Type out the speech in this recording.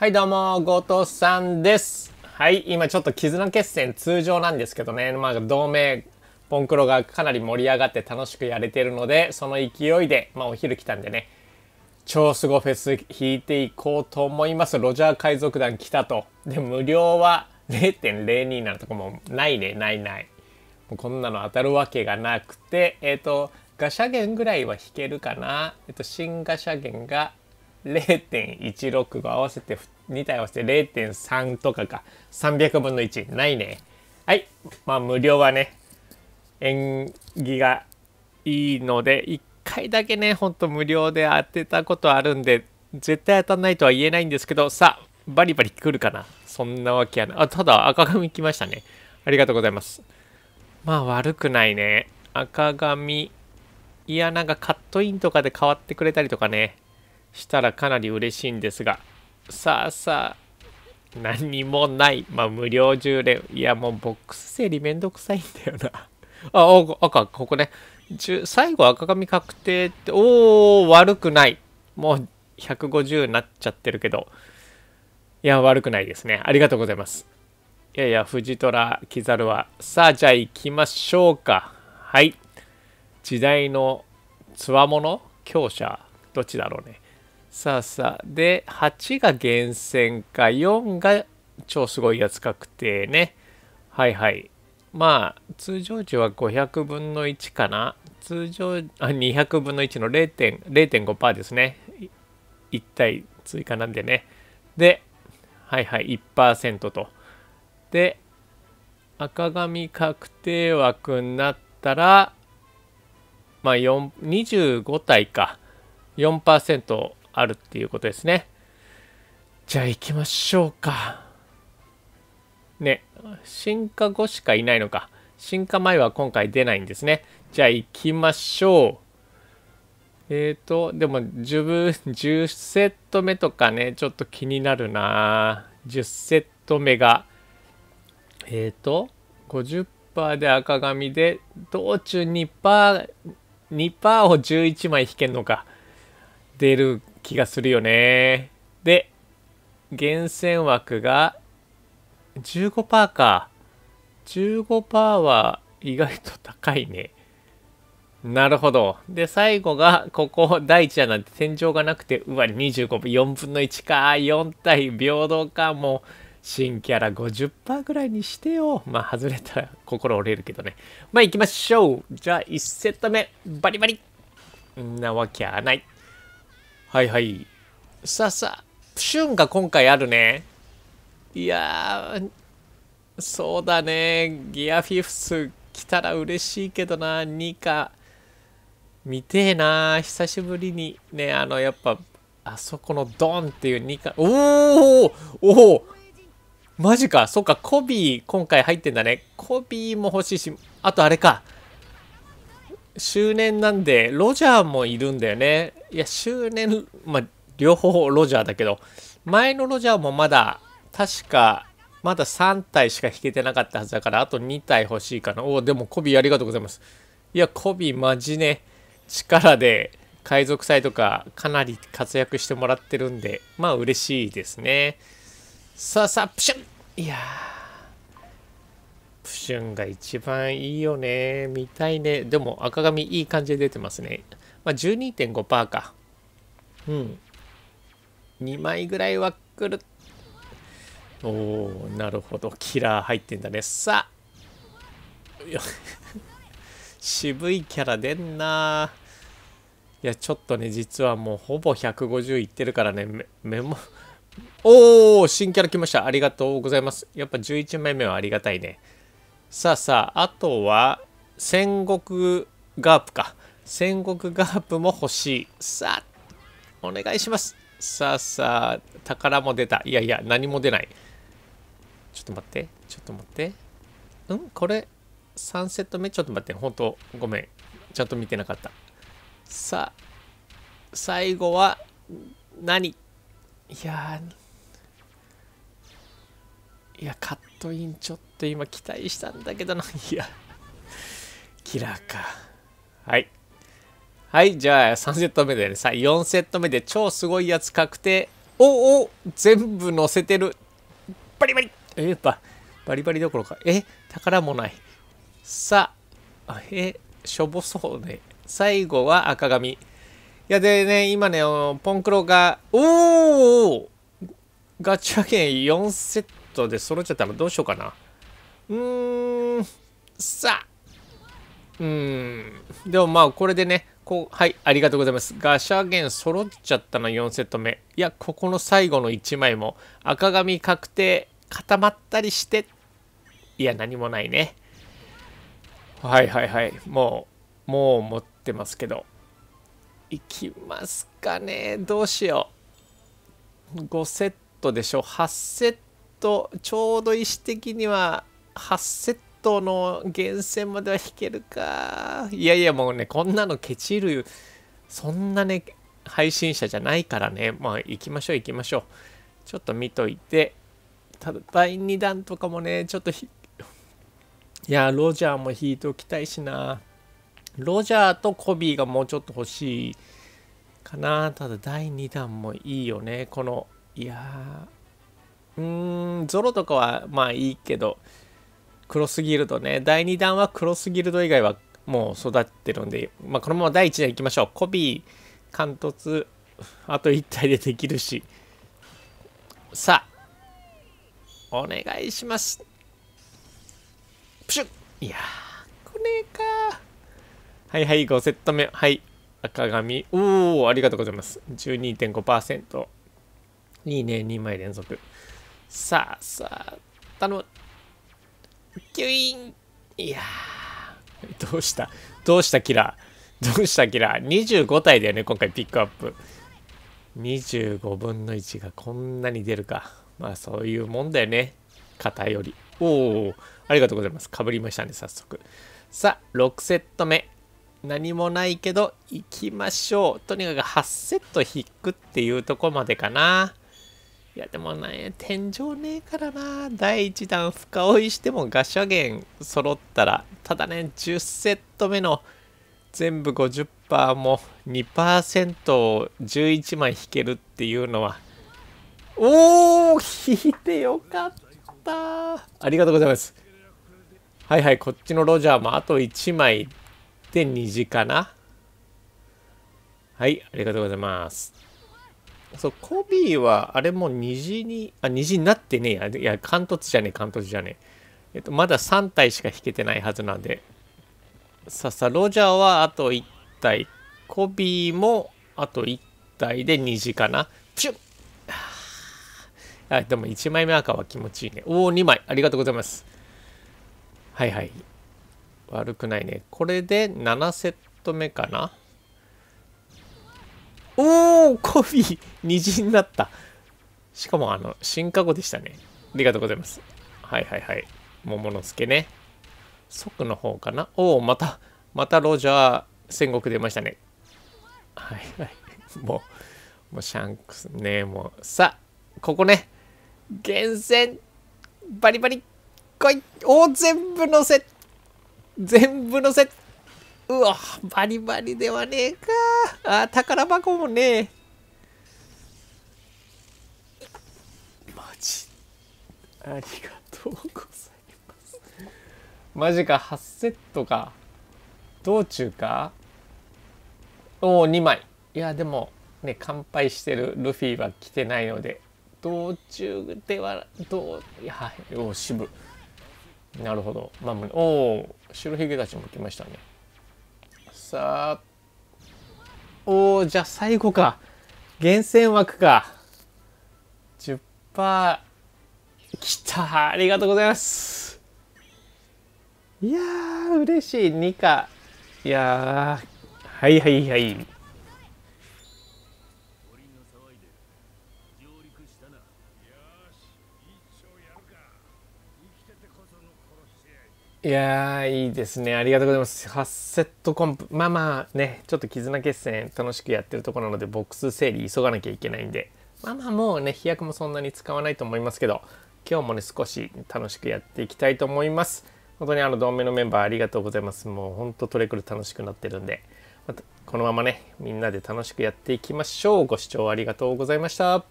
はいどうも、ごとさんです。はい、今ちょっと絆決戦通常なんですけどね、まあ同盟、ポンクロがかなり盛り上がって楽しくやれてるので、その勢いで、まあお昼来たんでね、超すごフェス引いていこうと思います。ロジャー海賊団来たと。で、無料は0.02なんとかもないね、ないない。もうこんなの当たるわけがなくて、えっ、ー、と、ガシャゲンぐらいは弾けるかな。えっ、ー、と、新ガシャゲンが0.16が合わせて2体合わせて0.3とかか300分の1ないねはいまあ無料はね縁起がいいので1回だけねほんと無料で当てたことあるんで絶対当たんないとは言えないんですけどさあバリバリ来るかなそんなわけやなあただ赤髪来ましたねありがとうございますまあ悪くないね赤髪いやなんかカットインとかで変わってくれたりとかねしたらかなり嬉しいんですが、さあさあ、何もない。まあ、無料10連。いや、もうボックス整理めんどくさいんだよな。あ、お赤、ここね。最後赤髪確定って、おー、悪くない。もう150になっちゃってるけど。いや、悪くないですね。ありがとうございます。いやいや、藤虎、キザルは。さあ、じゃあ行きましょうか。はい。時代のもの強者どっちだろうね。さあさあで8が厳選か4が超すごいやつ確定ねはいはいまあ通常時は500分の1かな通常あ200分の1の0.5%ですね1体追加なんでねではいはい1%とで赤紙確定枠になったらまあ25体か4%、あるっていうことですね。じゃあ行きましょうか。ね、進化後しかいないのか。進化前は今回出ないんですね。じゃあ行きましょう。えっ、ー、と、でも10分、10セット目とかね、ちょっと気になるな10セット目が。えっ、ー、と、50%で赤髪で、道中2%、2%を11枚引けんのか。出る気がするよね。で、厳選枠が15%か。15%は意外と高いね。なるほど。で、最後が、ここ、第1話なんて天井がなくて、うわ、25分、4分の1か、4対平等か、もう、新キャラ50%ぐらいにしてよ。まあ、外れたら心折れるけどね。まあ、行きましょう。じゃあ、1セット目、バリバリ。んなわけはない。はいはい。さあさあ、プシュンが今回あるね。いやー、そうだね。ギアフィフス来たら嬉しいけどな。2か。見てえな。久しぶりに。ね、あの、やっぱ、あそこのドンっていう2カ。おおおおマジか。そっか、コビー今回入ってんだね。コビーも欲しいし、あとあれか。周年なんで、ロジャーもいるんだよね。いや、周年、まあ、両方ロジャーだけど、前のロジャーもまだ、確か、まだ3体しか引けてなかったはずだから、あと2体欲しいかな。おお、でもコビありがとうございます。いや、コビマジね、力で海賊祭とかかなり活躍してもらってるんで、まあ嬉しいですね。さあさあ、プシュンいやプシュンが一番いいよね。見たいね。でも赤髪いい感じで出てますね。まあ、12.5%か。うん。2枚ぐらいは来る。おおなるほど。キラー入ってんだね。さあ 渋いキャラ出んないや、ちょっとね、実はもうほぼ150いってるからね、メメモ。おお新キャラ来ました。ありがとうございます。やっぱ11枚目はありがたいね。さあさあ、あとは、戦国ガープか。戦国ガープも欲しい。さあ、お願いします。さあさあ、宝も出た。いやいや、何も出ない。ちょっと待って、ちょっと待って。んこれ、3セット目ちょっと待って、本当ごめん。ちゃんと見てなかった。さあ、最後は、何いやいや、カットインちょっと今期待したんだけどな。いや、キラーか。はい。はい、じゃあ3セット目でね、さ、4セット目で超すごいやつ確定。おお全部載せてる。バリバリえっば、バリバリどころか。え、宝もない。さあ、え、しょぼそうね。最後は赤髪。いや、でね、今ね、ポンクロが、おおガチャ券4セットで揃っちゃったらどうしようかな。うーん、さあ。うーん。でもまあ、これでね、こうはいありがとうございますガシャゲ揃っちゃったな4セット目いやここの最後の1枚も赤髪確定固まったりしていや何もないねはいはいはいもうもう持ってますけどいきますかねどうしよう5セットでしょ8セットちょうど意思的には8セットの源泉までは引けるか。いやいや、もうね、こんなのケチる、そんなね、配信者じゃないからね。まあ、行きましょう、行きましょう。ちょっと見といて。ただ、第2弾とかもね、ちょっとひ、いや、ロジャーも引いておきたいしな。ロジャーとコビーがもうちょっと欲しいかな。ただ、第2弾もいいよね。この、いやー。うーん、ゾロとかはまあいいけど、クロスギルドね。第2弾はクロスギルド以外はもう育ってるんで、まあ、このまま第1弾いきましょう。コビー、貫突、あと1体でできるし。さあ、お願いします。プシュッいやこれかはいはい、5セット目。はい、赤髪。おお、ありがとうございます。12.5%。いいね、2枚連続。さあさあ、頼む。キュインいやーどうしたどうしたキラーどうしたキラー25体だよね今回ピックアップ25分の1がこんなに出るかまあそういうもんだよね偏りおおありがとうございますかぶりましたね早速さあ6セット目何もないけど行きましょうとにかく8セット引くっていうとこまでかないやでもね、天井ねえからな。第1弾深追いしてもガシャゲ揃ったら、ただね、10セット目の全部50%も 2%11 を11枚引けるっていうのは、おお引いてよかったありがとうございます。はいはい、こっちのロジャーもあと1枚で虹かな。はい、ありがとうございます。そう、コビーは、あれも虹に、あ、虹になってねえや。いや、関突じゃねえ、関突じゃねえ。えっと、まだ3体しか引けてないはずなんで。ささ、ロジャーはあと1体。コビーもあと1体で虹かな。ピュッあ、でも1枚目赤は気持ちいいね。おお、2枚。ありがとうございます。はいはい。悪くないね。これで7セット目かなおお、コピー虹 になったしかもあの新化後でしたねありがとうございますはいはいはい桃之助ね即の方かなおおまたまたロジャー戦国出ましたねはいはいもうもうシャンクスねもうさここね厳選バリバリ来いお全部乗せ全部乗せうわバリバリではねえかあ宝箱もねマジありがとうございますマジか8セットか道中かおお2枚いやでもね乾杯してるルフィは来てないので道中ではどういやお渋なるほどまあおお白ひげたちも来ましたねさあおおじゃあ最後か。厳選枠か。10%パー。きたありがとうございます。いやー、嬉しい。2か。いやー、はいはいはい。いやいいですね。ありがとうございます。8セットコンプ。まあまあね、ちょっと絆決戦楽しくやってるとこなので、ボックス整理急がなきゃいけないんで、まあまあもうね、飛躍もそんなに使わないと思いますけど、今日もね、少し楽しくやっていきたいと思います。本当にあの、同盟のメンバーありがとうございます。もうほんとトレクル楽しくなってるんで、またこのままね、みんなで楽しくやっていきましょう。ご視聴ありがとうございました。